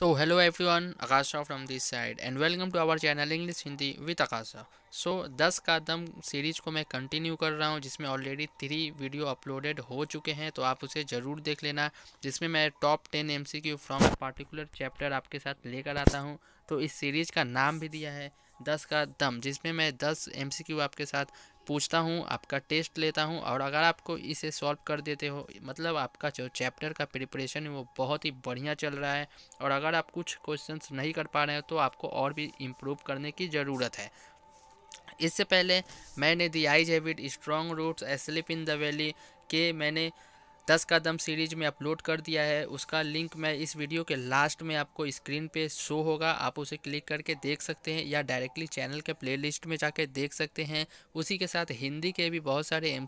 So hello everyone, Akasha from this side and welcome to our channel English Hindi with Akasha. So सो का दम series को मैं continue कर रहा हूँ जिसमें ऑलरेडी थ्री वीडियो अपलोडेड हो चुके हैं तो आप उसे ज़रूर देख लेना जिसमें मैं top ten M C Q from particular chapter आपके साथ लेकर आता हूँ तो इस सीरीज़ का नाम भी दिया है दस का दम जिसमें मैं दस एम आपके साथ पूछता हूँ आपका टेस्ट लेता हूँ और अगर आपको इसे सॉल्व कर देते हो मतलब आपका जो चैप्टर का प्रिपरेशन है वो बहुत ही बढ़िया चल रहा है और अगर आप कुछ क्वेश्चंस नहीं कर पा रहे हो तो आपको और भी इम्प्रूव करने की ज़रूरत है इससे पहले मैंने the I habit strong roots a slip in the valley के मैंने दस का दम सीरीज में अपलोड कर दिया है उसका लिंक मैं इस वीडियो के लास्ट में आपको स्क्रीन पे शो होगा आप उसे क्लिक करके देख सकते हैं या डायरेक्टली चैनल के प्लेलिस्ट में जाके देख सकते हैं उसी के साथ हिंदी के भी बहुत सारे एम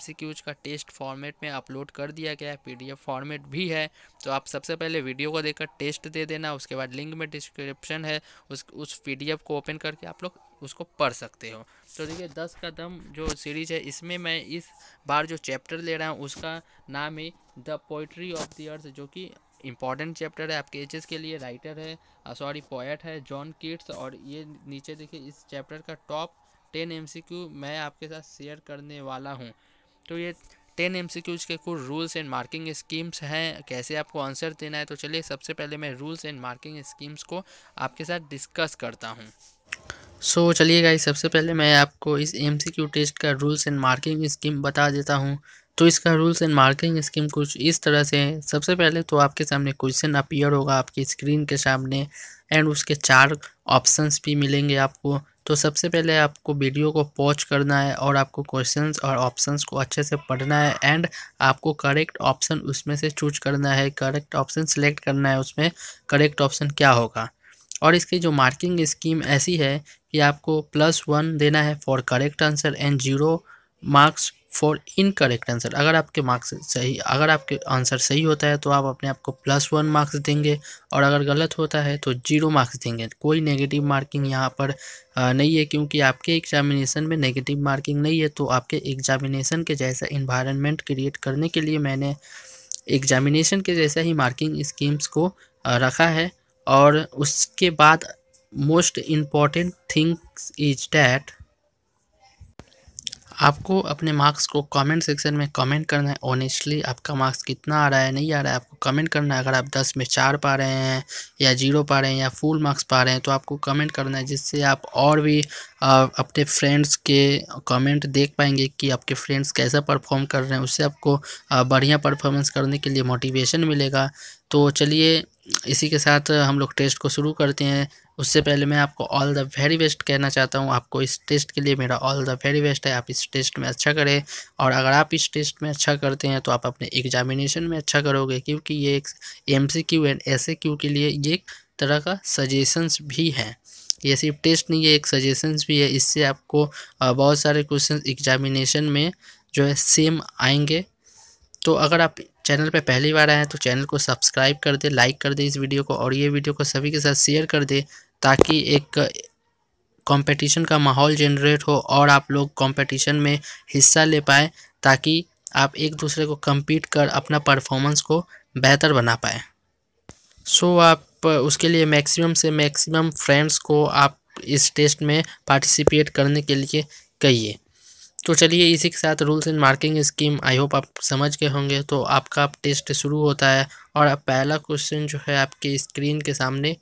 का टेस्ट फॉर्मेट में अपलोड कर दिया गया है पी फॉर्मेट भी है तो आप सबसे पहले वीडियो को देखकर टेस्ट दे देना उसके बाद लिंक में डिस्क्रिप्शन है उस उस पी को ओपन करके आप लोग उसको पढ़ सकते हो तो देखिए दस कदम जो सीरीज है इसमें मैं इस बार जो चैप्टर ले रहा हूँ उसका नाम है the poetry of the earth जो कि इम्पॉर्टेंट चैप्टर है आपके एचेस के लिए राइटर है सॉरी पोएट है जॉन किट्स और ये नीचे देखिए इस चैप्टर का टॉप टेन एम मैं आपके साथ शेयर करने वाला हूँ तो ये टेन एम के कुछ रूल्स एंड मार्किंग स्कीम्स हैं कैसे आपको आंसर देना है तो चलिए सबसे पहले मैं रूल्स एंड मार्किंग स्कीम्स को आपके साथ डिस्कस करता हूँ सो so, चलिए गाइस सबसे पहले मैं आपको इस एम टेस्ट का रूल्स एंड मार्किंग स्कीम बता देता हूँ तो इसका रूल्स एंड मार्किंग स्कीम कुछ इस तरह से है सबसे पहले तो आपके सामने क्वेश्चन अपीयर होगा आपकी स्क्रीन के सामने एंड उसके चार ऑप्शंस भी मिलेंगे आपको तो सबसे पहले आपको वीडियो को पॉज करना है और आपको क्वेश्चंस और ऑप्शंस को अच्छे से पढ़ना है एंड आपको करेक्ट ऑप्शन उसमें से चूज करना है करेक्ट ऑप्शन सेलेक्ट करना है उसमें करेक्ट ऑप्शन क्या होगा और इसकी जो मार्किंग स्कीम ऐसी है कि आपको प्लस वन देना है for correct answer and zero marks for incorrect answer अगर आपके मार्क्स सही अगर आपके आंसर सही होता है तो आप अपने आप को प्लस वन मार्क्स देंगे और अगर गलत होता है तो जीरो मार्क्स देंगे कोई नेगेटिव मार्किंग यहाँ पर नहीं है क्योंकि आपके एग्जामिनेशन में नेगेटिव मार्किंग नहीं है तो आपके एग्जामिनेशन के जैसा इन्वायरमेंट क्रिएट करने के लिए मैंने एग्जामिनेशन के जैसा ही मार्किंग स्कीम्स को रखा है और उसके बाद most important things is that आपको अपने मार्क्स को कमेंट सेक्शन में कमेंट करना है ऑनेस्टली आपका मार्क्स कितना आ रहा है नहीं आ रहा है आपको कमेंट करना है अगर आप दस में चार पा रहे हैं या जीरो पा रहे हैं या फुल मार्क्स पा रहे हैं तो आपको कमेंट करना है जिससे आप और भी अपने फ्रेंड्स के कमेंट देख पाएंगे कि आपके फ्रेंड्स कैसा परफॉर्म कर रहे हैं उससे आपको बढ़िया परफॉर्मेंस करने के लिए मोटिवेशन मिलेगा तो चलिए इसी के साथ हम लोग टेस्ट को शुरू करते हैं उससे पहले मैं आपको ऑल द वेरी बेस्ट कहना चाहता हूँ आपको इस टेस्ट के लिए मेरा ऑल द वेरी बेस्ट है आप इस टेस्ट में अच्छा करें और अगर आप इस टेस्ट में अच्छा करते हैं तो आप अपने एग्जामिनेशन में अच्छा करोगे क्योंकि ये एक M C Q and S A Q के लिए ये एक तरह का सजेशंस भी हैं ये सिर्फ टेस्ट नहीं है एक सजेशंस भी है इससे आपको बहुत सारे क्वेश्चन एग्जामिनेशन में जो है सेम आएंगे तो अगर आप चैनल पे पहली बार आए हैं तो चैनल को सब्सक्राइब कर दे लाइक कर दे इस वीडियो को और ये वीडियो को सभी के साथ शेयर कर दे ताकि एक कंपटीशन का माहौल जनरेट हो और आप लोग कंपटीशन में हिस्सा ले पाए ताकि आप एक दूसरे को कम्पीट कर अपना परफॉर्मेंस को बेहतर बना पाए सो so, आप उसके लिए मैक्सिमम से मैक्सिमम फ्रेंड्स को आप इस टेस्ट में पार्टिसिपेट करने के लिए कहिए तो चलिए इसी के साथ rules and marking scheme I hope आप समझ गए होंगे तो आपका टेस्ट शुरू होता है और पहला क्वेश्चन जो है आपके स्क्रीन के सामने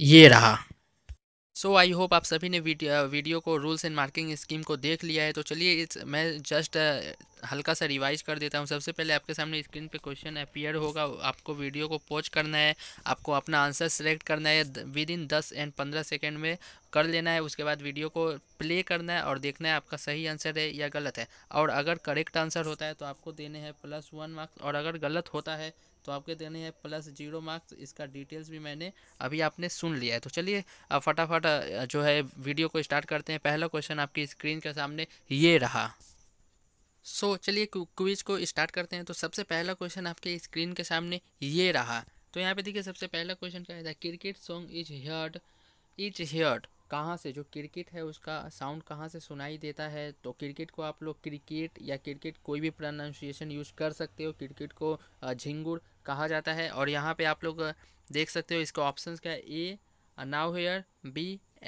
ये रहा सो आई होप आप सभी ने वीडियो को रूल्स एंड मार्किंग स्कीम को देख लिया है तो चलिए इस मैं जस्ट हल्का सा रिवाइज कर देता हूँ सबसे पहले आपके सामने स्क्रीन पे क्वेश्चन अपियर होगा आपको वीडियो को पॉज करना है आपको अपना आंसर सेलेक्ट करना है विद इन दस एंड पंद्रह सेकेंड में कर लेना है उसके बाद वीडियो को प्ले करना है और देखना है आपका सही आंसर है या गलत है और अगर करेक्ट आंसर होता है तो आपको देने हैं प्लस वन मार्क्स और अगर गलत होता है तो आपके देने हैं प्लस जीरो मार्क्स इसका डिटेल्स भी मैंने अभी आपने सुन लिया है तो चलिए अब फटाफट जो है वीडियो को स्टार्ट करते हैं पहला क्वेश्चन आपकी स्क्रीन के सामने ये रहा सो so, चलिए क्विज को स्टार्ट करते हैं तो सबसे पहला क्वेश्चन आपके स्क्रीन के सामने ये रहा तो यहाँ पे देखिए सबसे पहला क्वेश्चन क्या है cricket song is heard is heard कहाँ से जो क्रिकेट है उसका साउंड कहाँ से सुनाई देता है तो क्रिकेट को आप लोग क्रिकेट या क्रिकेट कोई भी प्रोनाउंसिएशन यूज़ कर सकते हो क्रिकेट को झिंगुर कहा जाता है और यहाँ पे आप लोग देख सकते हो इसका ऑप्शन क्या है a nowhere b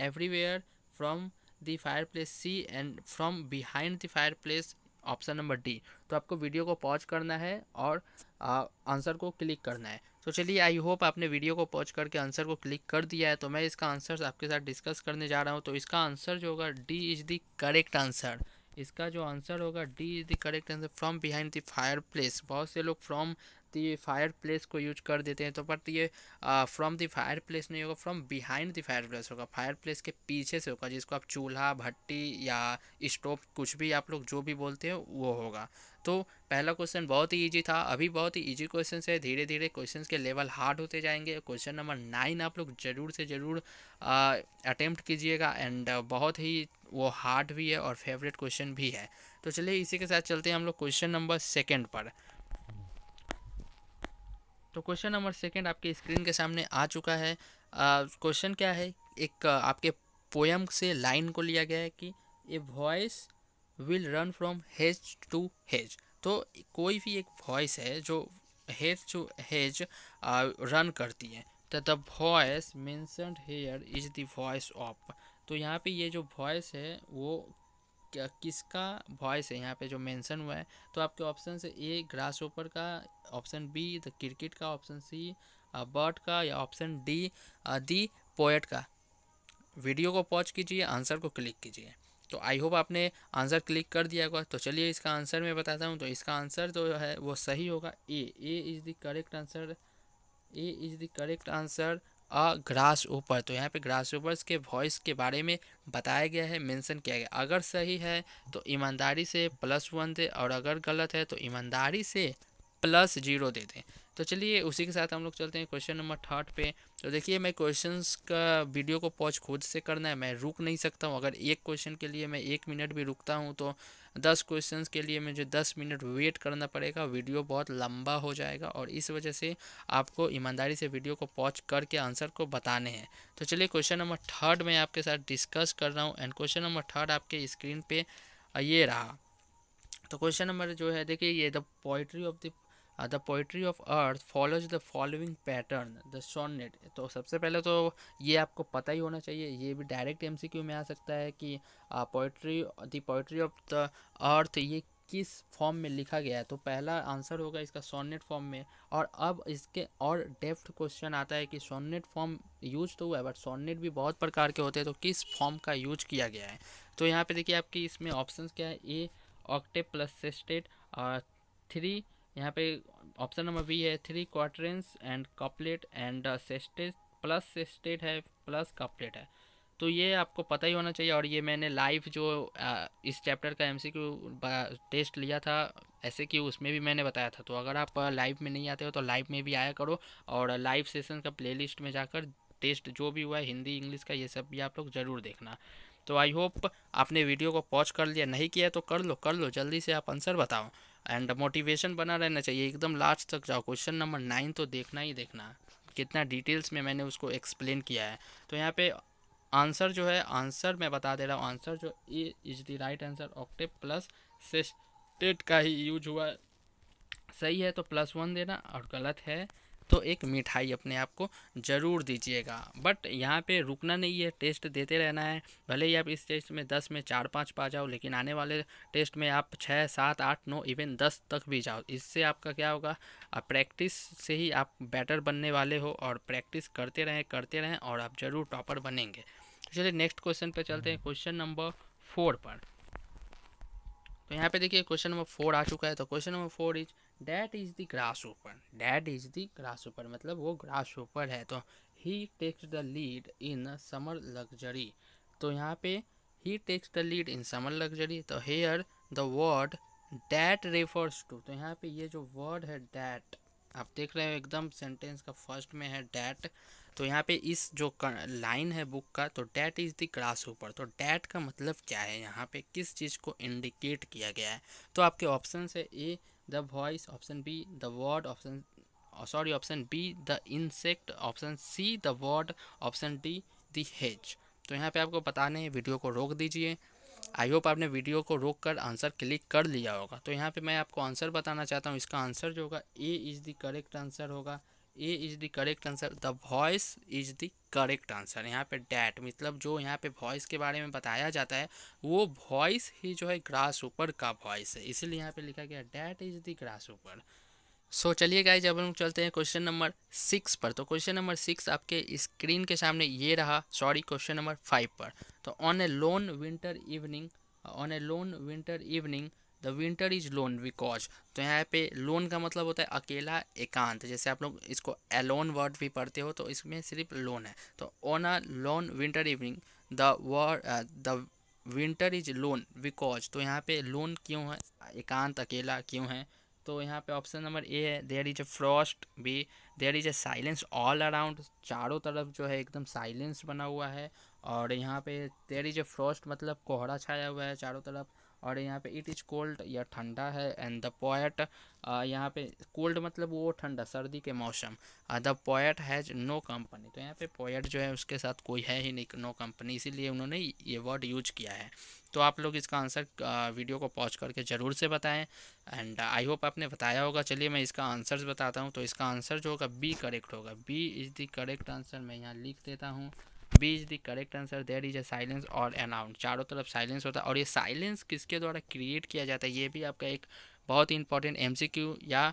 everywhere from the fireplace c and from behind the fireplace option number d तो आपको वीडियो को पॉज करना है और आंसर को क्लिक करना है तो चलिए आई होप आपने वीडियो को पॉज करके आंसर को क्लिक कर दिया है तो मैं इसका आंसर आपके साथ डिस्कस करने जा रहा हूँ तो इसका आंसर जो होगा d is the correct answer इसका जो आंसर होगा d is the correct answer from behind the fireplace बहुत से लोग फ्रॉम दी फायर प्लेस को यूज कर देते हैं तो बट ये फ्रॉम दी फायर प्लेस नहीं होगा from behind the fireplace होगा फायर प्लेस के पीछे से होगा जिसको आप चूल्हा भट्टी या स्टोव कुछ भी आप लोग जो भी बोलते हैं वो होगा तो पहला क्वेश्चन बहुत ही ईजी था अभी बहुत ही ईजी क्वेश्चन है धीरे धीरे क्वेश्चन के लेवल हार्ड होते जाएंगे क्वेश्चन नंबर नाइन आप लोग ज़रूर से ज़रूर अटैम्प्ट कीजिएगा एंड बहुत ही वो हार्ड भी है और फेवरेट क्वेश्चन भी है तो चलिए इसी के साथ चलते हैं हम लोग क्वेश्चन नंबर सेकेंड पर तो क्वेश्चन नंबर सेकंड आपके स्क्रीन के सामने आ चुका है क्वेश्चन क्या है एक आपके पोएम से लाइन को लिया गया है कि a voice will run from hedge to hedge तो कोई भी एक वॉइस है जो हेज टू हेज रन करती है तो the voice mentioned here is the voice of तो यहाँ पे ये जो वॉइस है वो किसका वॉइस है यहाँ पे जो मेंशन हुआ है तो आपके ऑप्शन से ए ग्रास ओपर का ऑप्शन बी द क्रिकेट का ऑप्शन सी बर्ड का या ऑप्शन डी दी पोएट का वीडियो को पॉज कीजिए आंसर को क्लिक कीजिए तो आई होप आपने आंसर क्लिक कर दिया होगा तो चलिए इसका आंसर मैं बताता हूँ तो इसका आंसर जो है वो सही होगा A A is the correct answer A is the correct answer a grasshopper तो यहाँ पे ग्रास ऊपर के वॉइस के बारे में बताया गया है मेंशन किया गया अगर सही है तो ईमानदारी से प्लस वन दे और अगर गलत है तो ईमानदारी से प्लस जीरो दे दें तो चलिए उसी के साथ हम लोग चलते हैं क्वेश्चन नंबर थर्ड पे तो देखिए मैं क्वेश्चंस का वीडियो को पॉज खुद से करना है मैं रुक नहीं सकता हूँ अगर एक क्वेश्चन के लिए मैं एक मिनट भी रुकता हूँ तो दस क्वेश्चन के लिए मुझे दस मिनट वेट करना पड़ेगा वीडियो बहुत लंबा हो जाएगा और इस वजह से आपको ईमानदारी से वीडियो को पॉज करके आंसर को बताने हैं तो चलिए क्वेश्चन नंबर थर्ड मैं आपके साथ डिस्कस कर रहा हूँ एंड क्वेश्चन नंबर थर्ड आपके स्क्रीन पर ये रहा तो क्वेश्चन नंबर जो है देखिए ये the poetry of the the poetry of earth follows the following pattern the sonnet तो सबसे पहले तो ये आपको पता ही होना चाहिए ये भी डायरेक्ट क्यू में आ सकता है कि poetry the poetry of the earth ये किस फॉर्म में लिखा गया है तो पहला आंसर होगा इसका सोनेट फॉर्म में और अब इसके और डेफ्ट क्वेश्चन आता है कि सोनेट फॉर्म यूज तो हुआ है बट सोनेट भी बहुत प्रकार के होते हैं तो किस फॉर्म का यूज किया गया है तो यहाँ पे देखिए आपकी इसमें ऑप्शंस क्या है A octave plus sestet three यहाँ पे ऑप्शन नंबर बी है three quatrains and couplet and sestet plus sestet है प्लस कपलेट है तो ये आपको पता ही होना चाहिए और ये मैंने लाइव जो आ, uh, इस चैप्टर का एमसीक्यू टेस्ट लिया था ऐसे कि उसमें भी मैंने बताया था तो अगर आप लाइव uh, में नहीं आते हो तो लाइव में भी आया करो और लाइव सेशन का लिस्ट में जाकर टेस्ट जो भी हुआ है हिंदी इंग्लिश का ये सब भी आप लोग ज़रूर देखना तो आई होप आपने वीडियो को पॉज कर लिया नहीं किया तो कर लो कर लो जल्दी से आप आंसर बताओ एंड मोटिवेशन बना रहना चाहिए एकदम लास्ट तक जाओ क्वेश्चन नंबर नाइन तो देखना ही देखना कितना डिटेल्स में मैंने उसको एक्सप्लेन किया है तो यहाँ पे आंसर जो है आंसर मैं बता दे रहा हूँ आंसर जो A is the right answer octave plus sestet का ही यूज हुआ है सही है तो प्लस वन देना और गलत है तो एक मिठाई अपने आप को ज़रूर दीजिएगा बट यहाँ पे रुकना नहीं है टेस्ट देते रहना है भले ही आप इस टेस्ट में दस में चार पाँच पा जाओ लेकिन आने वाले टेस्ट में आप छः सात आठ नौ इवन दस तक भी जाओ इससे आपका क्या होगा आप प्रैक्टिस से ही आप बेटर बनने वाले हो और प्रैक्टिस करते रहें करते रहें और आप ज़रूर टॉपर बनेंगे चलिए नेक्स्ट क्वेश्चन पर चलते हैं क्वेश्चन नंबर फोर पर तो यहाँ पे देखिए क्वेश्चन नंबर फोर आ चुका है तो question number four is that is the grasshopper that is the grasshopper मतलब वो ग्रास ऊपर है तो he takes the lead in summer luxury तो यहाँ पे he takes the lead in summer luxury तो here the word that refers to तो यहाँ पे ये जो वर्ड है डैट आप देख रहे हो एकदम सेंटेंस का फर्स्ट में है डैट तो यहाँ पे इस जो लाइन है बुक का तो डैट इज़ द क्रास ऊपर तो डैट का मतलब क्या है यहाँ पे किस चीज़ को इंडिकेट किया गया है तो आपके ऑप्शन है A the voice option B the word option sorry option B the insect option C the word option D the hedge तो यहाँ पे आपको बताने हैं वीडियो को रोक दीजिए आई होप आपने वीडियो को रोक कर आंसर क्लिक कर लिया होगा तो यहाँ पे मैं आपको आंसर बताना चाहता हूँ इसका आंसर जो होगा A is the correct answer होगा A is the correct answer the voice is the correct answer यहाँ पे डैट मतलब जो यहाँ पे वॉइस के बारे में बताया जाता है वो वॉइस ही जो है ग्रास ऊपर का वॉइस है इसीलिए यहाँ पे लिखा गया डैट इज द ग्रास ऊपर सो चलिए गाइज अब हम चलते हैं क्वेश्चन नंबर सिक्स पर तो क्वेश्चन नंबर सिक्स आपके स्क्रीन के सामने ये रहा सॉरी क्वेश्चन नंबर फाइव पर तो on a lone winter evening on a lone winter evening the winter is lone because तो यहाँ पे लोन का मतलब होता है अकेला एकांत जैसे आप लोग इसको एलोन वर्ड भी पढ़ते हो तो इसमें सिर्फ लोन है तो on a lone winter evening the word the winter is lone because तो यहाँ पे लोन क्यों है एकांत अकेला क्यों है तो यहाँ पे ऑप्शन नंबर ए है there is a frost B there is a silence all around चारों तरफ जो है एकदम साइलेंस बना हुआ है और यहाँ पे देयर इज अ फ्रॉस्ट मतलब कोहरा छाया हुआ है चारों तरफ और यहाँ पे इट इज़ कोल्ड या ठंडा है एंड द पोएट यहाँ पे कोल्ड मतलब वो ठंडा सर्दी के मौसम the poet has no company तो यहाँ पे पोएट जो है उसके साथ कोई है ही नहीं नो कंपनी इसीलिए उन्होंने ये वर्ड यूज किया है तो आप लोग इसका आंसर वीडियो को पॉज करके ज़रूर से बताएं एंड आई होप आपने बताया होगा चलिए मैं इसका आंसर्स बताता हूँ तो इसका आंसर जो होगा बी करेक्ट होगा B is the correct answer मैं यहाँ लिख देता हूँ B is the correct answer there is a silence all around चारों तरफ साइलेंस होता है और ये साइलेंस किसके द्वारा क्रिएट किया जाता है ये भी आपका एक बहुत ही इंपॉर्टेंट एम या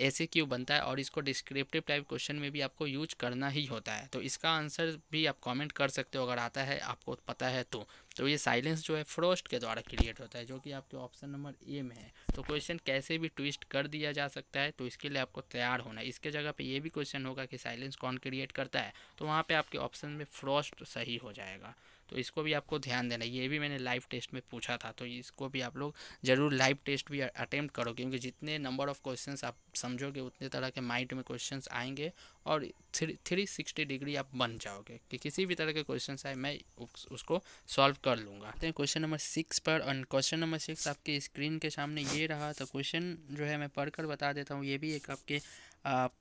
ऐसे क्यों बनता है और इसको डिस्क्रिप्टिव टाइप क्वेश्चन में भी आपको यूज करना ही होता है तो इसका आंसर भी आप कमेंट कर सकते हो अगर आता है आपको पता है तो तो ये साइलेंस जो है फ्रोस्ट के द्वारा क्रिएट होता है जो कि आपके ऑप्शन नंबर ए में है तो क्वेश्चन कैसे भी ट्विस्ट कर दिया जा सकता है तो इसके लिए आपको तैयार होना है इसके जगह पे ये भी क्वेश्चन होगा कि साइलेंस कौन क्रिएट करता है तो वहाँ पे आपके ऑप्शन में फ्रॉस्ट सही हो जाएगा तो इसको भी आपको ध्यान देना ये भी मैंने लाइव टेस्ट में पूछा था तो इसको भी आप लोग ज़रूर लाइव टेस्ट भी अटैम्प्ट करो क्योंकि जितने नंबर ऑफ क्वेश्चन आप समझोगे उतने तरह के माइंड में क्वेश्चन आएंगे और थ्री थ्री सिक्सटी डिग्री आप बन जाओगे कि किसी भी तरह के क्वेश्चन आए मैं उसको सॉल्व कर लूँगा तो क्वेश्चन नंबर सिक्स पर और क्वेश्चन नंबर सिक्स आपके स्क्रीन के सामने ये रहा तो क्वेश्चन जो है मैं पढ़ कर बता देता हूँ ये भी एक आपके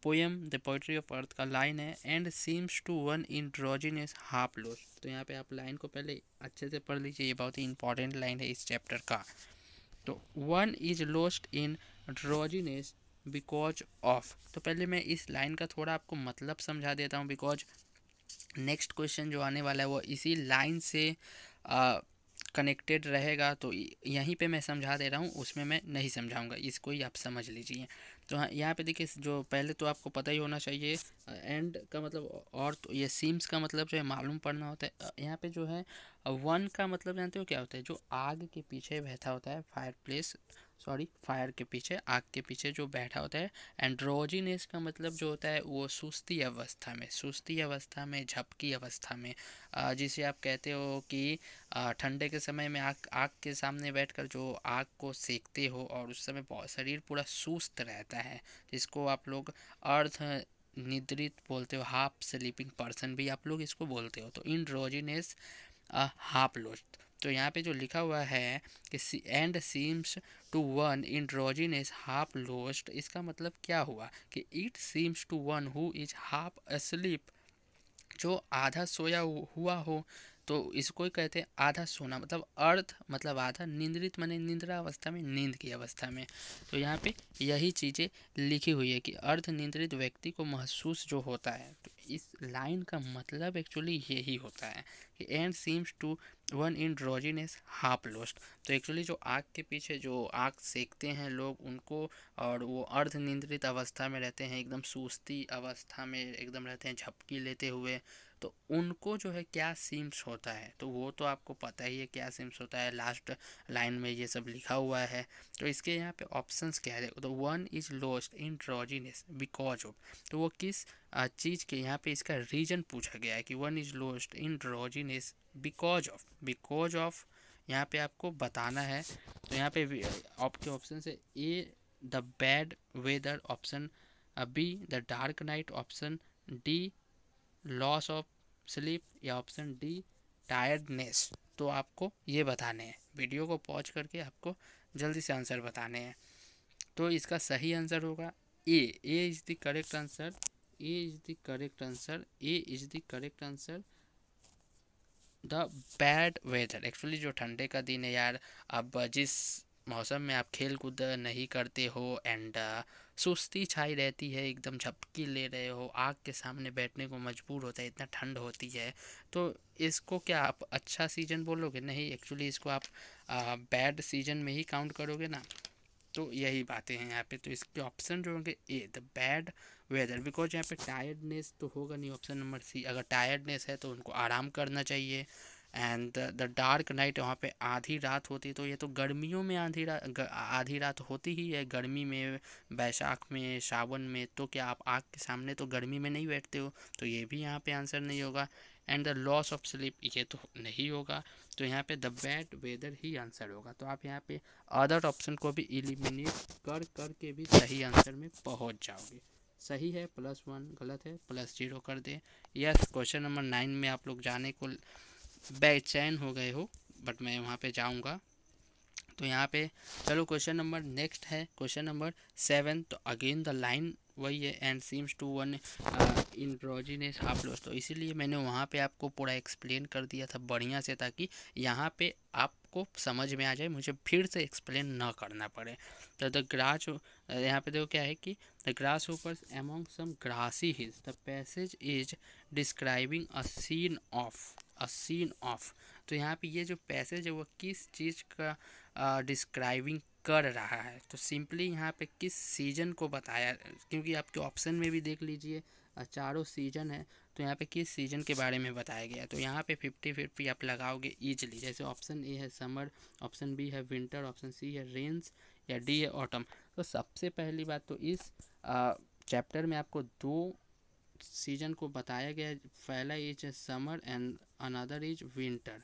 poem the poetry of earth का लाइन है and seems to one in drowsiness half lost तो यहाँ पे आप लाइन को पहले अच्छे से पढ़ लीजिए ये बहुत ही इंपॉर्टेंट लाइन है इस चैप्टर का तो one is lost in drowsiness because of तो पहले मैं इस लाइन का थोड़ा आपको मतलब समझा देता हूँ बिकॉज नेक्स्ट क्वेश्चन जो आने वाला है वो इसी लाइन से कनेक्टेड रहेगा तो यहीं पे मैं समझा दे रहा हूँ उसमें मैं नहीं समझाऊँगा इसको ही आप समझ लीजिए तो हाँ यहाँ पे देखिए जो पहले तो आपको पता ही होना चाहिए एंड का मतलब और तो ये सीम्स का मतलब जो है मालूम पड़ना होता है यहाँ पे जो है वन का मतलब जानते हो क्या होता है जो आग के पीछे बहता होता है फायर प्लेस सॉरी फायर के पीछे आग के पीछे जो बैठा होता है एंड्रोजिनेस का मतलब जो होता है वो सुस्ती अवस्था में सुस्ती अवस्था में झपकी अवस्था में जिसे आप कहते हो कि ठंडे के समय में आग आग के सामने बैठकर जो आग को सेकते हो और उस समय शरीर पूरा सुस्त रहता है जिसको आप लोग अर्थ निद्रित बोलते हो हाफ स्लीपिंग पर्सन भी आप लोग इसको बोलते हो तो इंड्रोजिनेस हाफ लोस्ट तो यहाँ पे जो लिखा हुआ है कि and seems to one in is half lost इसका मतलब क्या हुआ कि it seems to one who is half asleep जो आधा सोया हुआ हो तो इसको कहते हैं आधा सोना मतलब अर्थ मतलब आधा निंद्रित मैंने निंद्रा अवस्था में नींद की अवस्था में तो यहाँ पे यही चीज़ें लिखी हुई है कि अर्ध निंद्रित व्यक्ति को महसूस जो होता है तो इस लाइन का मतलब एक्चुअली यही होता है कि and seems to one in drowsiness half lost तो एक्चुअली जो आग के पीछे जो आग सेकते हैं लोग उनको और वो अर्ध नियंत्रित अवस्था में रहते हैं एकदम सुस्ती अवस्था में एकदम रहते हैं झपकी लेते हुए तो उनको जो है क्या सिम्स होता है तो वो तो आपको पता ही है क्या सिम्स होता है लास्ट लाइन में ये सब लिखा हुआ है तो इसके यहाँ पे ऑप्शंस क्या है तो one is lost in drowsiness because of तो वो किस चीज़ के यहाँ पे इसका रीजन पूछा गया है कि one is lost in drowsiness because of because of यहाँ पे आपको बताना है तो यहाँ पे आपके ऑप्शन से A the bad weather option B the dark night option D loss of sleep या ऑप्शन डी टायर्डनेस तो आपको ये बताने हैं वीडियो को पॉज करके आपको जल्दी से आंसर बताने हैं तो इसका सही आंसर होगा A A is the correct answer A is the correct answer A is the correct answer the bad weather actually जो ठंडे का दिन है यार अब जिस मौसम में आप खेल कूद नहीं करते हो एंड uh, सुस्ती छाई रहती है एकदम झपकी ले रहे हो आग के सामने बैठने को मजबूर होता है इतना ठंड होती है तो इसको क्या आप अच्छा सीज़न बोलोगे नहीं एक्चुअली इसको आप बैड uh, सीज़न में ही काउंट करोगे ना तो यही बातें हैं यहाँ पे तो इसके ऑप्शन जो होंगे A the bad weather because यहाँ पे टायर्डनेस तो होगा नहीं ऑप्शन नंबर सी अगर टायर्डनेस है तो उनको आराम करना चाहिए एंड द डार्क नाइट वहाँ पे आधी रात होती है तो ये तो गर्मियों में आधी रात आधी रात होती ही है गर्मी में बैसाख में सावन में तो क्या आप आग के सामने तो गर्मी में नहीं बैठते हो तो ये भी यहाँ पे आंसर नहीं होगा and the loss of sleep ये तो नहीं होगा तो यहाँ पे द बैड वेदर ही आंसर होगा तो आप यहाँ पे अदर ऑप्शन को भी एलिमिनेट कर करके भी सही आंसर में पहुँच जाओगे सही है प्लस वन गलत है प्लस जीरो कर दें यस क्वेश्चन नंबर नाइन में आप लोग जाने को बेचैन हो गए हो बट मैं वहाँ पे जाऊँगा तो यहाँ पे चलो क्वेश्चन नंबर नेक्स्ट है क्वेश्चन नंबर सेवन तो अगेन द लाइन वही है and seems to one in drowsiness आप आप तो इसीलिए मैंने वहाँ पे आपको पूरा एक्सप्लेन कर दिया था बढ़िया से ताकि यहाँ पे आपको समझ में आ जाए मुझे फिर से एक्सप्लेन ना करना पड़े तो द ग्रास uh, यहाँ पे देखो क्या है कि the grasshopper among some grassy hills the passage is describing a scene of a scene of तो यहाँ पे ये जो पैसेज है वो किस चीज़ का डिस्क्राइबिंग uh, कर रहा है तो सिंपली यहाँ पे किस सीजन को बताया क्योंकि आपके ऑप्शन में भी देख लीजिए चारों सीजन है तो यहाँ पे किस सीजन के बारे में बताया गया तो यहाँ पे फिफ्टी फिफ्टी आप लगाओगे ईजली जैसे ऑप्शन ए है समर ऑप्शन बी है विंटर ऑप्शन सी है रेंस या डी है ऑटम तो सबसे पहली बात तो इस चैप्टर में आपको दो सीजन को बताया गया पहला इज है summer and another is winter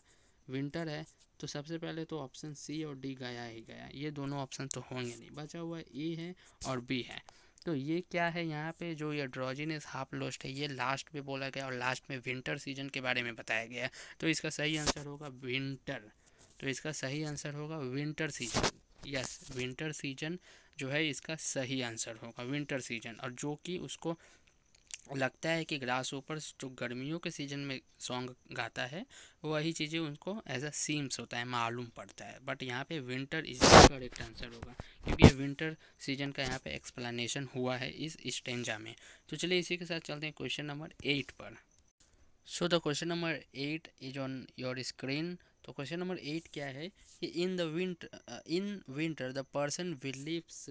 winter है तो सबसे पहले तो ऑप्शन सी और डी गया ही गया ये दोनों ऑप्शन तो होंगे नहीं बचा हुआ ए है और बी है तो ये क्या है यहाँ पे जो ये ड्रॉजिनेस हाफ लोस्ट है ये लास्ट में बोला गया और लास्ट में विंटर सीजन के बारे में बताया गया तो इसका सही आंसर होगा विंटर तो इसका सही आंसर होगा winter season yes winter season जो है इसका सही आंसर होगा विंटर सीजन और जो कि उसको लगता है कि ग्रास ऊपर जो गर्मियों के सीज़न में सॉन्ग गाता है वही चीज़ें उनको एज अ सीम्स होता है मालूम पड़ता है बट यहाँ पे विंटर इज करेक्ट आंसर होगा क्योंकि विंटर सीजन का यहाँ पे एक्सप्लेनेशन हुआ है इस स्टेंजा में तो चलिए इसी के साथ चलते हैं क्वेश्चन नंबर एट पर so the question number eight is on your screen तो क्वेश्चन नंबर एट क्या है कि in the winter in winter the person believes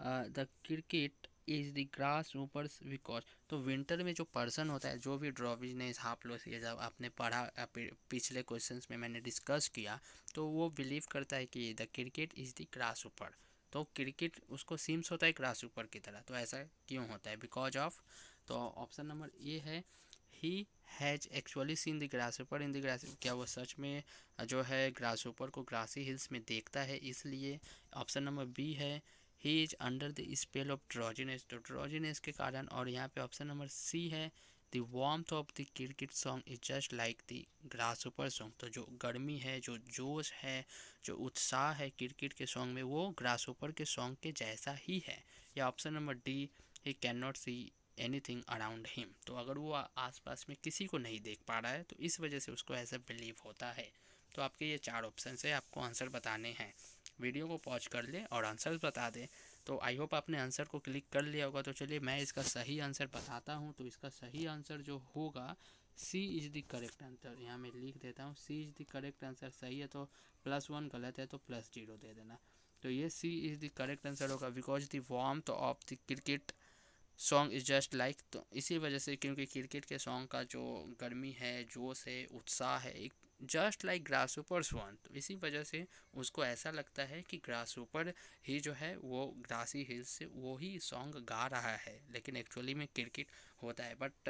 the cricket is the grasshoppers because तो विंटर में जो person होता है जो भी ड्रॉविजनेस हापलोस ये जब आपने पढ़ा पिछले क्वेश्चन में मैंने डिस्कस किया तो वो बिलीव करता है कि the cricket is the grasshopper तो क्रिकेट उसको सिम्स होता है ग्रास ऊपर की तरह तो ऐसा क्यों होता है बिकॉज ऑफ तो ऑप्शन नंबर ए है he has actually seen the grasshopper in the grass क्या वो सच में जो है ग्रास ऊपर को ग्रासी हिल्स में देखता है इसलिए ऑप्शन नंबर बी है he is under the spell of drowsiness तो ट्रोजिनेस के कारण और यहाँ पे ऑप्शन नंबर सी है the warmth of the cricket song is just like the grasshopper song तो जो गर्मी है जो जोश है जो उत्साह है क्रिकेट के सॉन्ग में वो ग्रास ऊपर के सॉन्ग के जैसा ही है या option number D he can not see anything around him तो अगर वो आसपास में किसी को नहीं देख पा रहा है तो इस वजह से उसको ऐसा बिलीव होता है तो आपके ये चार ऑप्शन है आपको आंसर बताने हैं वीडियो को पॉज कर लें और आंसर बता दें तो आई होप आपने आंसर को क्लिक कर लिया होगा तो चलिए मैं इसका सही आंसर बताता हूँ तो इसका सही आंसर जो होगा C is the correct answer यहाँ मैं लिख देता हूँ C is the correct answer सही है तो प्लस वन गलत है तो प्लस जीरो दे देना तो ये C is the correct answer होगा because the warm of the cricket song is just like तो इसी वजह से क्योंकि क्रिकेट के सॉन्ग का जो गर्मी है जोश है उत्साह है एक just like grasshopper's song तो इसी वजह से उसको ऐसा लगता है कि ग्रास ऊपर ही जो है वो ग्रासी हिल्स से वो ही सॉन्ग गा रहा है लेकिन एक्चुअली में क्रिकेट होता है but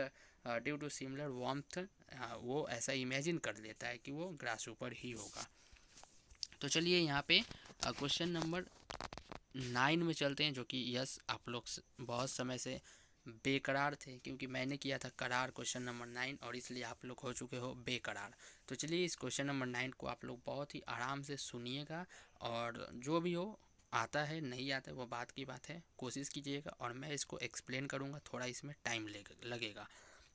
due to similar warmth वो ऐसा इमेजिन कर लेता है कि वो ग्रास ऊपर ही होगा तो चलिए यहाँ पे क्वेश्चन नंबर नाइन में चलते हैं जो कि यस आप लोग बहुत समय से बेकरार थे क्योंकि मैंने किया था करार क्वेश्चन नंबर नाइन और इसलिए आप लोग हो चुके हो बेकरार तो चलिए इस क्वेश्चन नंबर नाइन को आप लोग बहुत ही आराम से सुनिएगा और जो भी हो आता है नहीं आता है वो बात की बात है कोशिश कीजिएगा और मैं इसको एक्सप्लेन करूँगा थोड़ा इसमें टाइम लगेगा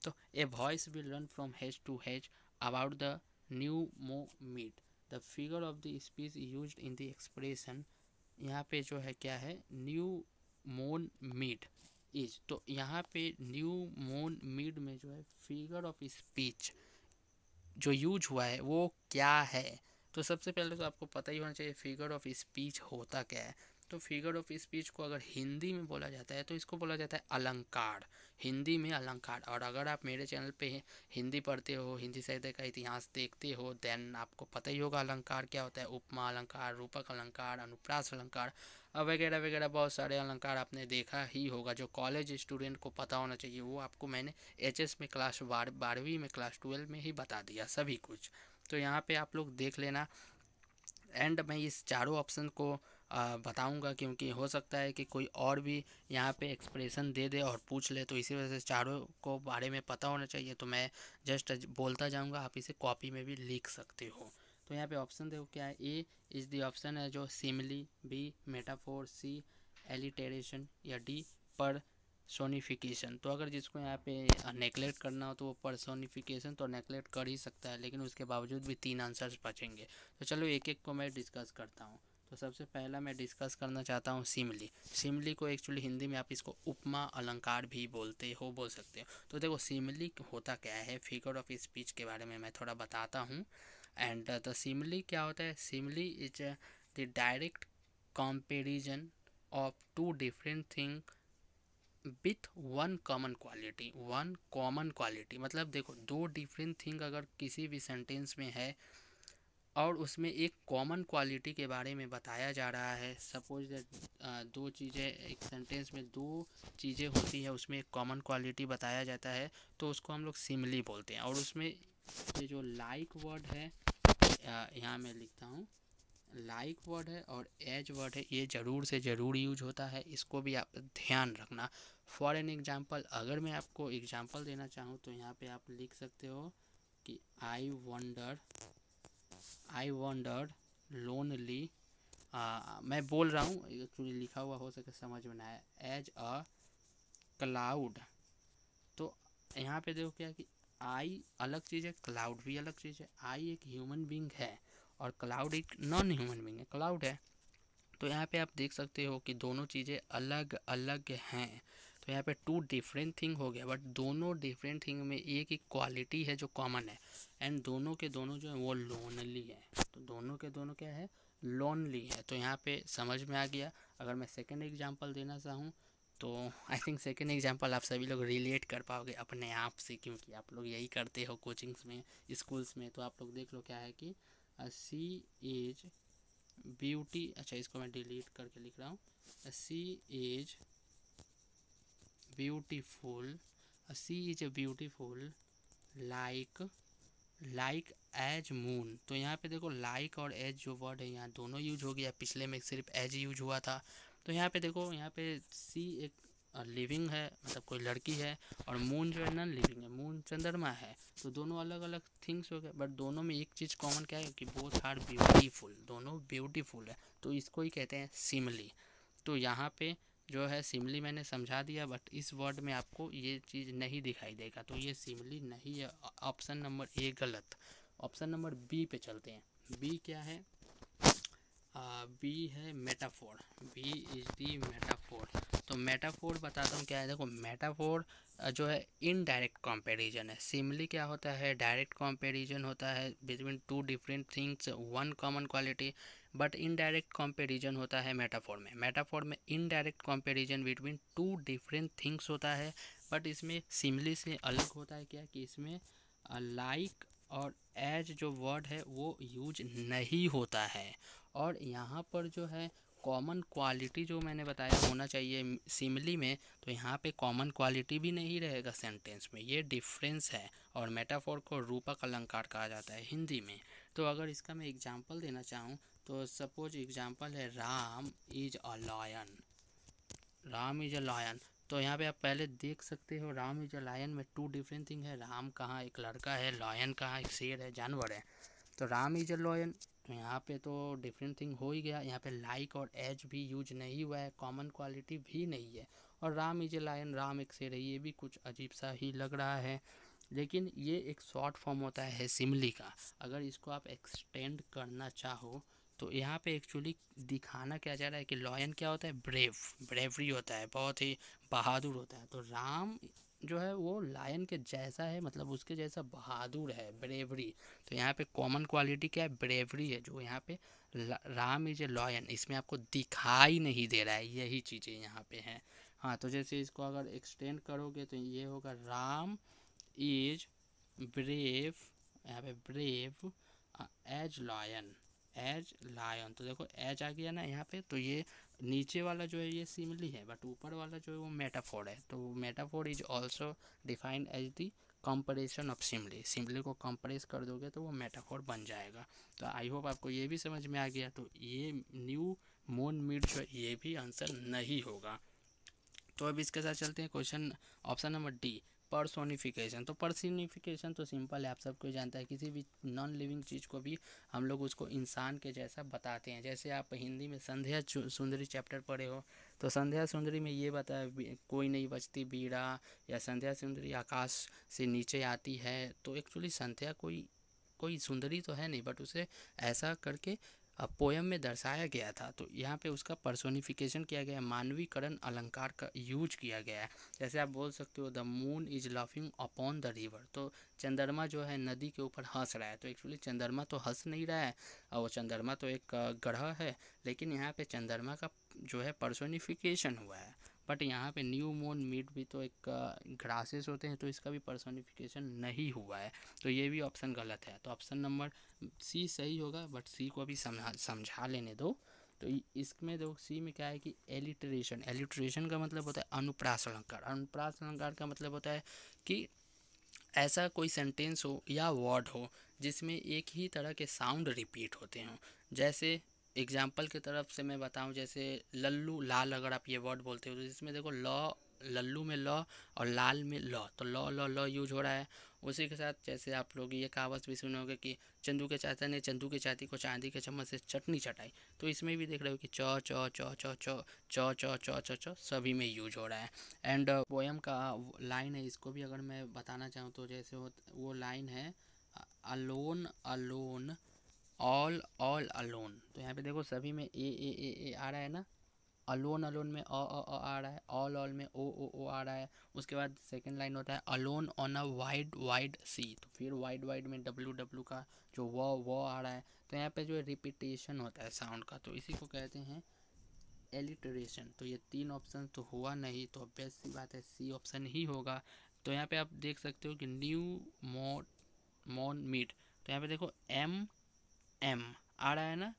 तो a voice will run from hedge to hedge about the new mown mead the figure of the speech use in the expression यहाँ पे जो है क्या है न्यू मोन मीट इज तो यहाँ पे न्यू मून मिड में जो है फिगर ऑफ स्पीच जो यूज हुआ है वो क्या है तो सबसे पहले तो आपको पता ही होना चाहिए फिगर ऑफ स्पीच होता क्या है तो फिगर ऑफ स्पीच को अगर हिंदी में बोला जाता है तो इसको बोला जाता है अलंकार हिंदी में अलंकार और अगर आप मेरे चैनल पे हिंदी पढ़ते हो हिंदी साहित्य का इतिहास देखते हो देन आपको पता ही होगा अलंकार क्या होता है उपमा अलंकार रूपक अलंकार अनुप्रास अलंकार वगैरह वगैरह बहुत सारे अलंकार आपने देखा ही होगा जो कॉलेज स्टूडेंट को पता होना चाहिए वो आपको मैंने एचएस में क्लास बार बारहवीं में क्लास ट्वेल्व में ही बता दिया सभी कुछ तो यहाँ पे आप लोग देख लेना एंड मैं इस चारों ऑप्शन को बताऊंगा क्योंकि हो सकता है कि कोई और भी यहाँ पे एक्सप्रेशन दे दे और पूछ ले तो इसी वजह से चारों को बारे में पता होना चाहिए तो मैं जस्ट बोलता जाऊँगा आप इसे कॉपी में भी लिख सकते हो तो यहाँ पे ऑप्शन देखो क्या है ए इज़ दी ऑप्शन है जो सिमली बी मेटाफोर सी एलिटेरेशन या डी पर सोनिफिकेशन तो अगर जिसको यहाँ पे नेगलेक्ट करना हो तो वो परसोनिफिकेशन तो नेगलेक्ट कर ही सकता है लेकिन उसके बावजूद भी तीन आंसर्स बचेंगे तो चलो एक एक को मैं डिस्कस करता हूँ तो सबसे पहला मैं डिस्कस करना चाहता हूँ सिमली सिमली को एक्चुअली हिंदी में आप इसको उपमा अलंकार भी बोलते हो बोल सकते हो तो देखो सिमली होता क्या है फिगर ऑफ स्पीच के बारे में मैं थोड़ा बताता हूँ एंड द सिमली क्या होता है simile is the direct comparison of two different thing with one common quality one common quality मतलब देखो दो डिफरेंट थिंग अगर किसी भी सेंटेंस में है और उसमें एक कॉमन क्वालिटी के बारे में बताया जा रहा है सपोज दैट uh, दो चीज़ें एक सेंटेंस में दो चीज़ें होती है उसमें एक कॉमन क्वालिटी बताया जाता है तो उसको हम लोग सिमली बोलते हैं और उसमें ये जो लाइक वर्ड है यहाँ मैं लिखता हूँ लाइक like वर्ड है और एज वर्ड है ये ज़रूर से ज़रूर यूज होता है इसको भी आप ध्यान रखना फॉर एन एग्ज़ाम्पल अगर मैं आपको एग्ज़ाम्पल देना चाहूँ तो यहाँ पे आप लिख सकते हो कि I wander I wander lonely मैं बोल रहा हूँ एक्चुअली लिखा हुआ हो सके समझ में ना आए एज अ क्लाउड तो यहाँ पे देखो क्या कि आई अलग चीज़ है क्लाउड भी अलग चीज़ है आई एक ह्यूमन बींग है और क्लाउड एक नॉन ह्यूमन बींग है क्लाउड है तो यहाँ पे आप देख सकते हो कि दोनों चीज़ें अलग अलग हैं तो यहाँ पे टू डिफरेंट थिंग हो गया बट दोनों डिफरेंट थिंग में एक ही क्वालिटी है जो कॉमन है एंड दोनों के दोनों जो है वो लोनली है तो दोनों के दोनों क्या है लोनली है तो यहाँ पे समझ में आ गया अगर मैं सेकेंड एग्जाम्पल देना चाहूँ तो आई थिंक सेकेंड एग्जाम्पल आप सभी लोग रिलेट कर पाओगे अपने आप से क्योंकि आप लोग यही करते हो कोचिंग्स में स्कूल्स में तो आप लोग देख लो क्या है कि सी इज ब्यूटी अच्छा इसको मैं डिलीट करके लिख रहा हूँ she as beautiful she is a beautiful like like as moon तो यहाँ पे देखो लाइक like और एज जो वर्ड है यहाँ दोनों यूज हो गया पिछले में सिर्फ एज यूज हुआ था तो यहाँ पे देखो यहाँ पे सी एक लिविंग है मतलब कोई लड़की है और मून जो है नॉन लिविंग है मून चंद्रमा है तो दोनों अलग अलग थिंग्स हो गए बट दोनों में एक चीज़ कॉमन क्या है कि बोथ आर ब्यूटीफुल दोनों ब्यूटीफुल है तो इसको ही कहते हैं सिमली तो यहाँ पे जो है सिमली मैंने समझा दिया बट इस वर्ड में आपको ये चीज़ नहीं दिखाई देगा तो ये सिमली नहीं है ऑप्शन नंबर ए गलत ऑप्शन नंबर बी पे चलते हैं बी क्या है बी है metaphor B is the metaphor तो मेटाफोर बताता हूँ क्या है देखो मेटाफोर जो है इनडायरेक्ट कंपैरिजन है सिमली क्या होता है डायरेक्ट कंपैरिजन होता है between two different things one common quality but indirect comparison होता है मेटाफोर में मेटाफोर में indirect comparison between two different things होता है बट इसमें सिमली से अलग होता है क्या कि इसमें लाइक और एज जो वर्ड है वो यूज नहीं होता है और यहाँ पर जो है कॉमन क्वालिटी जो मैंने बताया होना चाहिए सिमली में तो यहाँ पे कॉमन क्वालिटी भी नहीं रहेगा सेंटेंस में ये डिफरेंस है और मेटाफोर को रूपक अलंकार कहा जाता है हिंदी में तो अगर इसका मैं एग्जांपल देना चाहूँ तो सपोज एग्जांपल है Ram is a lion Ram is a lion तो यहाँ पे आप पहले देख सकते हो राम इज अ लायन में टू डिफरेंट थिंग है राम कहाँ एक लड़का है लॉयन कहाँ एक शेर है जानवर है तो राम इज अ लॉयन तो यहाँ पे तो डिफरेंट थिंग हो ही गया यहाँ पे लाइक और एज भी यूज नहीं हुआ है कॉमन क्वालिटी भी नहीं है और Ram is a lion Ram एक से रही ये भी कुछ अजीब सा ही लग रहा है लेकिन ये एक शॉर्ट फॉर्म होता है सिमली का अगर इसको आप एक्सटेंड करना चाहो तो यहाँ पे एक्चुअली दिखाना क्या जा रहा है कि लॉयन क्या होता है ब्रेव ब्रेवरी होता है बहुत ही बहादुर होता है तो राम जो है वो लायन के जैसा है मतलब उसके जैसा बहादुर है ब्रेवरी तो यहाँ पे कॉमन क्वालिटी क्या है ब्रेवरी है जो यहाँ पे राम इज ए लॉयन इसमें आपको दिखाई नहीं दे रहा है यही चीज़ें यहाँ पे हैं हाँ तो जैसे इसको अगर एक्सटेंड करोगे तो ये होगा राम इज ब्रेव यहाँ पे brave as lion as lion तो देखो एज आ गया ना यहाँ पे तो ये नीचे वाला जो है ये सिमली है बट ऊपर वाला जो है वो मेटाफोर है तो metaphor is also defined as the compression of simile simile को कंप्रेस कर दोगे तो वो मेटाफोर बन जाएगा तो आई होप आपको ये भी समझ में आ गया तो ये न्यू मोन मीट जो है ये भी आंसर नहीं होगा तो अब इसके साथ चलते हैं question option number D personification तो पर्सोनिफिकेशन तो सिंपल है आप सबको जानता है किसी भी नॉन लिविंग चीज़ को भी हम लोग उसको इंसान के जैसा बताते हैं जैसे आप हिंदी में संध्या सुंदरी चैप्टर पढ़े हो तो संध्या सुंदरी में ये बताया कोई नहीं बचती बीड़ा या संध्या सुंदरी आकाश से नीचे आती है तो एक्चुअली संध्या कोई कोई सुंदरी तो है नहीं बट उसे ऐसा करके पोयम में दर्शाया गया था तो यहाँ पे उसका पर्सोनिफिकेशन किया गया है मानवीकरण अलंकार का यूज किया गया है जैसे आप बोल सकते हो the moon is laughing upon the river तो चंद्रमा जो है नदी के ऊपर हंस रहा है तो एक्चुअली चंद्रमा तो हंस नहीं रहा है और वो चंद्रमा तो एक ग्रह है लेकिन यहाँ पे चंद्रमा का जो है पर्सोनिफिकेशन हुआ है बट यहाँ पे न्यू मून मीट भी तो एक ग्रासेस होते हैं तो इसका भी पर्सोनिफिकेशन नहीं हुआ है तो ये भी ऑप्शन गलत है तो ऑप्शन नंबर सी सही होगा बट सी को अभी समझा समझा लेने दो तो इसमें देखो सी में क्या है कि एलिट्रेशन एलिट्रेशन का मतलब होता है अनुप्रास अलंकार अनुप्रास अलंकार का मतलब होता है कि ऐसा कोई सेंटेंस हो या वर्ड हो जिसमें एक ही तरह के साउंड रिपीट होते हों जैसे एग्जाम्पल की तरफ से मैं बताऊँ जैसे लल्लू लाल अगर आप ये वर्ड बोलते हो तो इसमें देखो लॉ लल्लू में लॉ और लाल में लॉ तो लॉ लॉ लॉ यूज हो रहा है उसी के साथ जैसे आप लोग ये कहावत भी सुने होंगे कि चंदू के चाचा ने चंदू की चाती को चांदी के चम्मच से चटनी चटाई तो इसमें भी देख रहे हो कि चौ चौ चौ चौ चौ चौ चौ चौ चौ चौ सभी में यूज हो रहा है एंड पोएम का लाइन है इसको भी अगर मैं बताना चाहूँ तो जैसे वो लाइन है alone alone all all alone तो यहाँ पे देखो सभी में ए ए ए ए आ रहा है ना अलोन अलोन में अ अ आ रहा है ऑल ऑल में ओ ओ ओ आ रहा है उसके बाद सेकंड लाइन होता है alone on a wide wide sea तो फिर वाइड वाइड में डब्लू डब्ल्यू का जो व व आ रहा है तो यहाँ पे जो रिपीटेशन होता है साउंड का तो इसी को कहते हैं एलिटरेशन तो ये तीन ऑप्शन तो हुआ नहीं तो बेस्ट सी बात है सी ऑप्शन ही होगा तो यहाँ पे आप देख सकते हो कि न्यू मोड मोन मीट तो यहाँ पे देखो एम एम आ रहा है ना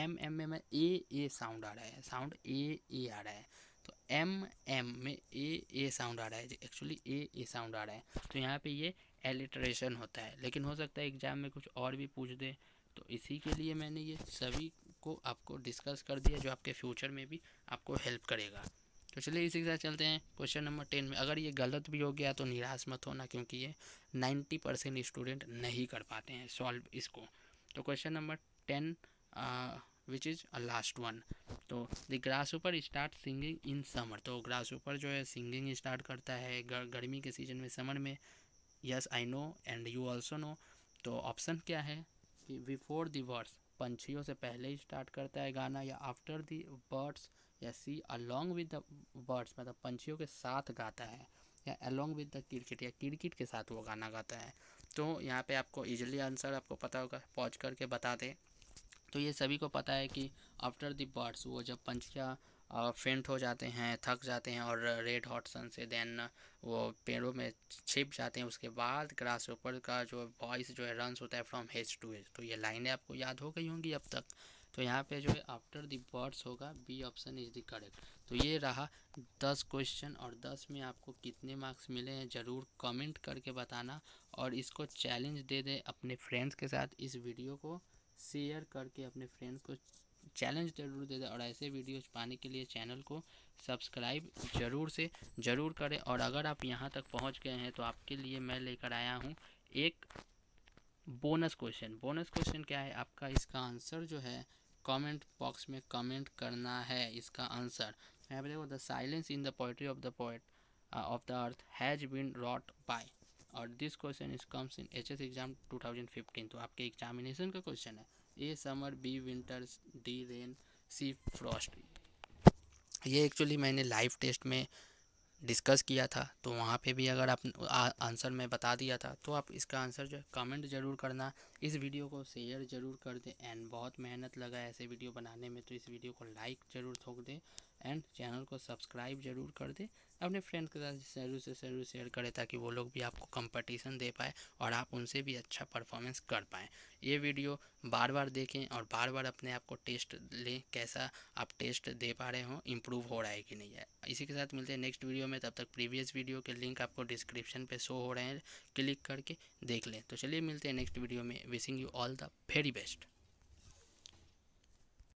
एम एम में ए ए साउंड आ रहा है साउंड ए ए आ रहा है तो एम एम में ए ए साउंड आ रहा है एक्चुअली ए ए साउंड आ रहा है तो यहाँ पे ये एलिट्रेशन होता है लेकिन हो सकता है एग्ज़ाम में कुछ और भी पूछ दे तो इसी के लिए मैंने ये सभी को आपको डिस्कस कर दिया जो आपके फ्यूचर में भी आपको हेल्प करेगा तो चलिए इसी के साथ चलते हैं क्वेश्चन नंबर टेन में अगर ये गलत भी हो गया तो निराश मत होना क्योंकि ये नाइन्टी परसेंट स्टूडेंट नहीं कर पाते हैं सॉल्व इसको तो question number ten which is a last one तो the grasshopper start singing in summer तो ग्रास ऊपर जो है सिंगिंग स्टार्ट करता है गर्मी के सीजन में समर में yes I know and you also know तो ऑप्शन क्या है कि बिफोर द बर्ड्स पंछियों से पहले ही स्टार्ट करता है गाना या आफ्टर दर्ड्स बर्ड्स या C along with the birds मतलब पंछियों के साथ गाता है या अलोंग विद द क्रिकेट या क्रिकेट के साथ वो गाना गाता है तो यहाँ पे आपको इजीली आंसर आपको पता होगा पहुँच करके बता दें तो ये सभी को पता है कि आफ्टर द बर्ड्स वो जब पंचिया फेंट हो जाते हैं थक जाते हैं और रेड हॉट सन से देन वो पेड़ों में छिप जाते हैं उसके बाद ग्रास ऊपर का जो वॉइस जो है रनस होता है फ्रॉम हेज टू हेज तो ये लाइनें आपको याद हो गई होंगी अब तक तो यहाँ पे जो है आफ्टर द बर्ड्स होगा B option is the correct तो ये रहा दस क्वेश्चन और दस में आपको कितने मार्क्स मिले हैं ज़रूर कमेंट करके बताना और इसको चैलेंज दे दे अपने फ्रेंड्स के साथ इस वीडियो को शेयर करके अपने फ्रेंड्स को चैलेंज जरूर दे दें और ऐसे वीडियोस पाने के लिए चैनल को सब्सक्राइब ज़रूर से ज़रूर करें और अगर आप यहाँ तक पहुँच गए हैं तो आपके लिए मैं लेकर आया हूँ एक बोनस क्वेश्चन बोनस क्वेश्चन क्या है आपका इसका आंसर जो है कमेंट बॉक्स में कमेंट करना है इसका आंसर However, देखो the silence in the poetry of the uh, of the earth has been wrought by और this question is comes in H S exam two thousand fifteen तो आपके examination का question है A summer B winters D rain C frost ये actually मैंने live test में discuss किया था तो वहाँ पे भी अगर आप आंसर में बता दिया था तो आप इसका आंसर जो है कमेंट ज़रूर करना इस वीडियो को शेयर ज़रूर कर दें एंड बहुत मेहनत लगा ऐसे वीडियो बनाने में तो इस वीडियो को लाइक ज़रूर थोक दें एंड चैनल को सब्सक्राइब जरूर कर दें अपने फ्रेंड के साथ जरूर से जरूर शेयर करें ताकि वो लोग भी आपको कंपटीशन दे पाए और आप उनसे भी अच्छा परफॉर्मेंस कर पाएँ ये वीडियो बार बार देखें और बार बार अपने आप को टेस्ट लें कैसा आप टेस्ट दे पा रहे हो इम्प्रूव हो रहा है कि नहीं है इसी के साथ मिलते हैं नेक्स्ट वीडियो में तब तक प्रीवियस वीडियो के लिंक आपको डिस्क्रिप्शन पर शो हो रहे हैं क्लिक करके देख लें तो चलिए मिलते हैं नेक्स्ट वीडियो में wishing you all the very best